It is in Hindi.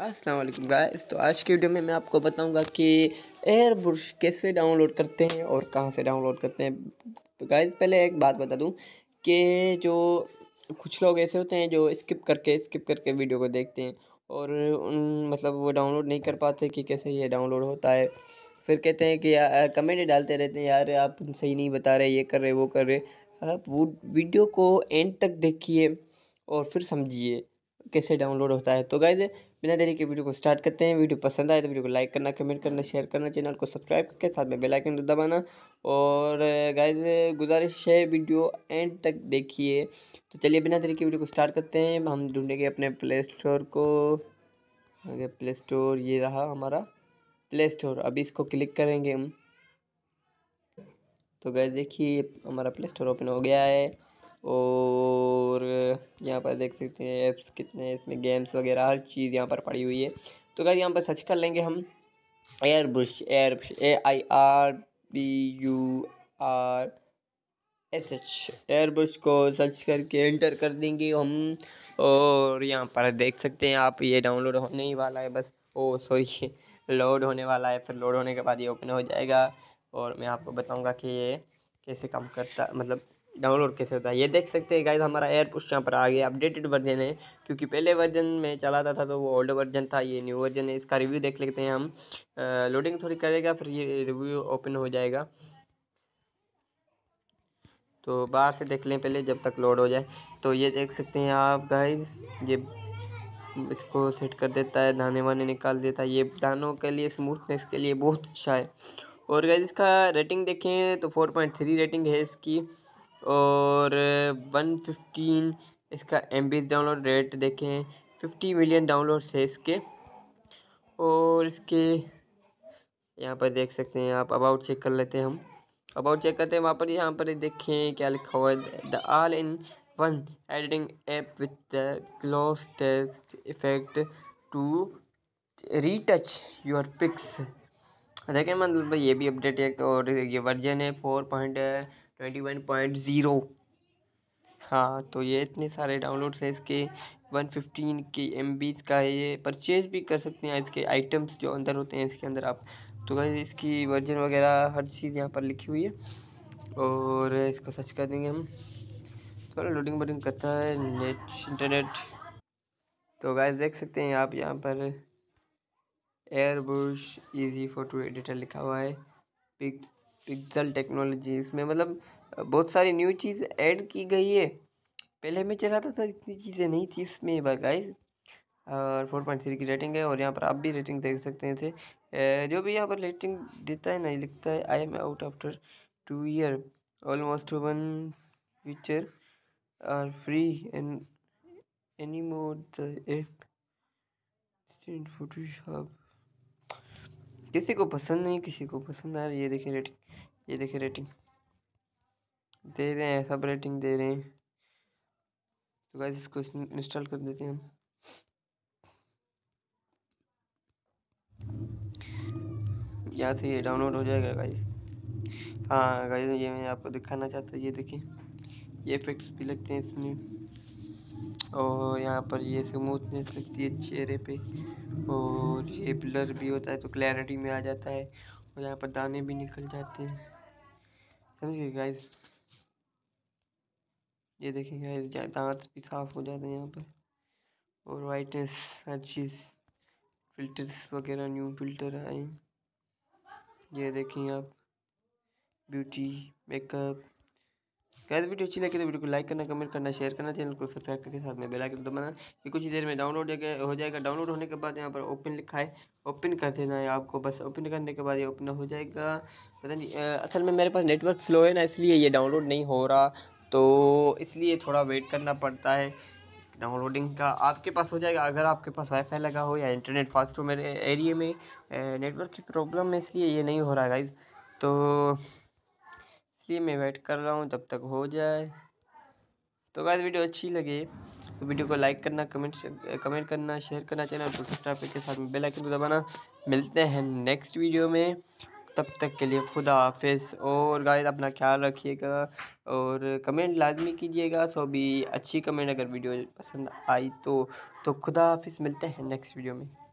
वालेकुम गाइस तो आज की वीडियो में मैं आपको बताऊंगा कि एयर ब्रश कैसे डाउनलोड करते हैं और कहां से डाउनलोड करते हैं तो गाइस पहले एक बात बता दूं कि जो कुछ लोग ऐसे होते हैं जो स्किप करके स्किप करके वीडियो को देखते हैं और उन मतलब वो डाउनलोड नहीं कर पाते कि कैसे ये डाउनलोड होता है फिर कहते हैं कि कमेंट डालते रहते हैं यार आप सही नहीं बता रहे ये कर रहे वो कर रहे आप वो वीडियो को एंड तक देखिए और फिर समझिए कैसे डाउनलोड होता है तो गाइज बिना देरी के वीडियो को स्टार्ट करते हैं वीडियो पसंद आए तो वीडियो को लाइक करना कमेंट करना शेयर करना चैनल को सब्सक्राइब करके साथ में बेल आइकन दबाना और गाइज गुजारिश है वीडियो एंड तक देखिए तो चलिए बिना देरी के वीडियो को स्टार्ट करते हैं हम ढूंढेंगे अपने प्ले स्टोर को अगर प्ले स्टोर ये रहा हमारा प्ले स्टोर अभी इसको क्लिक करेंगे हम तो गाइज देखिए हमारा प्ले स्टोर ओपन हो गया है और यहाँ पर देख सकते हैं ऐप्स कितने इसमें गेम्स वगैरह हर चीज़ यहाँ पर पड़ी हुई है तो अगर यहाँ पर सर्च कर लेंगे हम airbrush air A I R B U R S H airbrush को सर्च करके एंटर कर देंगे हम और यहाँ पर देख सकते हैं आप ये डाउनलोड होने ही वाला है बस ओ सॉरी लोड होने वाला है फिर लोड होने के बाद ये ओपन हो जाएगा और मैं आपको बताऊंगा कि ये कैसे काम करता मतलब डाउनलोड कैसे होता है ये देख सकते हैं गाइज हमारा एयरपुस्ट यहाँ पर आ गया अपडेटेड वर्जन है क्योंकि पहले वर्जन में चलाता था तो वो ओल्ड वर्जन था ये न्यू वर्जन है इसका रिव्यू देख लेते हैं हम लोडिंग थोड़ी करेगा फिर ये रिव्यू ओपन हो जाएगा तो बाहर से देख लें पहले जब तक लोड हो जाए तो ये देख सकते हैं आप गाइज ये इसको सेट कर देता है दाने वाने निकाल देता है ये दानों के लिए स्मूथनेस के लिए बहुत अच्छा है और गाइज इसका रेटिंग देखें तो फोर पॉइंट थ्री रेटिंग है इसकी और वन फिफ्टीन इसका एम डाउनलोड रेट देखें फिफ्टी मिलियन डाउनलोड्स है इसके और इसके यहाँ पर देख सकते हैं आप अबाउट चेक कर लेते हैं हम अबाउट चेक करते हैं वहाँ पर यहाँ पर देखें क्या लिखा हुआ है the all in one editing app with the close test effect to retouch your pics देखें मतलब ये भी अपडेट है और ये वर्जन है four point twenty one point zero हाँ तो ये इतने सारे डाउनलोड्स हैं इसके वन फिफ्टीन के एम का है ये परचेज़ भी कर सकते हैं इसके आइटम्स जो अंदर होते हैं इसके अंदर आप तो वैसे इसकी वर्जन वगैरह हर चीज़ यहाँ पर लिखी हुई है और इसको सर्च कर देंगे हम थोड़ा तो लोडिंग वोडिंग करता है नेट इंटरनेट तो गाइस देख सकते हैं आप यहाँ पर एयरबुश इजी फोटो एडिटर लिखा हुआ है पिक पिक्सल टेक्नोलॉजी इसमें मतलब बहुत सारी न्यू चीज़ ऐड की गई है पहले मैं चलाता था इतनी चीज़ें नहीं थी इसमें गाइस और फोर पॉइंट थ्री की रेटिंग है और यहाँ पर आप भी रेटिंग देख सकते हैं थे जो भी यहाँ पर रेटिंग देता है ना लिखता है I am out after two year almost one feature are free and any more the app Photoshop किसी को पसंद नहीं किसी को पसंद आ रही है देखिए रेटिंग ये देखिए रेटिंग दे रहे हैं सब रेटिंग दे रहे हैं तो गाइस इसको इंस्टॉल कर देते हैं हम यहाँ से ये डाउनलोड हो जाएगा गाइस हाँ गाइस ये मैं आपको दिखाना चाहता हूँ ये देखिए ये इफेक्ट्स भी लगते हैं इसमें और यहाँ पर ये स्मूथनेस लगती है चेहरे पे और ये ब्लर भी होता है तो क्लैरिटी में आ जाता है और यहाँ पर दाने भी निकल जाते हैं समझिए गाइस ये देखिए गाइस दांत भी साफ हो जाते हैं यहाँ पर और वाइटनेस हर चीज़ फिल्टर्स वगैरह न्यू फिल्टर आए ये देखिए आप ब्यूटी मेकअप कैसे वीडियो अच्छी लगी तो वीडियो को लाइक करना कमेंट करना शेयर करना चैनल को सब्सक्राइब करके साथ में बेल आइकन दबाना कि कुछ ही देर में डाउनलोड हो जाएगा डाउनलोड होने के बाद यहाँ पर ओपन लिखा है ओपन कर देना है आपको बस ओपन करने के बाद ये ओपन हो जाएगा पता नहीं असल में मेरे पास नेटवर्क स्लो है ना इसलिए ये डाउनलोड नहीं हो रहा तो इसलिए थोड़ा वेट करना पड़ता है डाउनलोडिंग का आपके पास हो जाएगा अगर आपके पास वाईफाई लगा हो या इंटरनेट फास्ट हो मेरे एरिए में नेटवर्क की प्रॉब्लम है इसलिए ये नहीं हो रहा है गाइज तो इसलिए मैं वेट कर रहा हूँ जब तक हो जाए तो अगर वीडियो अच्छी लगे तो वीडियो को लाइक करना कमेंट कमेंट करना शेयर करना चैनल और सब्सक्राइब के साथ में बेल आइकन को दबाना मिलते हैं नेक्स्ट वीडियो में तब तक के लिए खुदा हाफिज और गाइस अपना ख्याल रखिएगा और कमेंट लाजमी कीजिएगा सो भी अच्छी कमेंट अगर वीडियो पसंद आई तो तो खुदा हाफिज मिलते हैं नेक्स्ट वीडियो में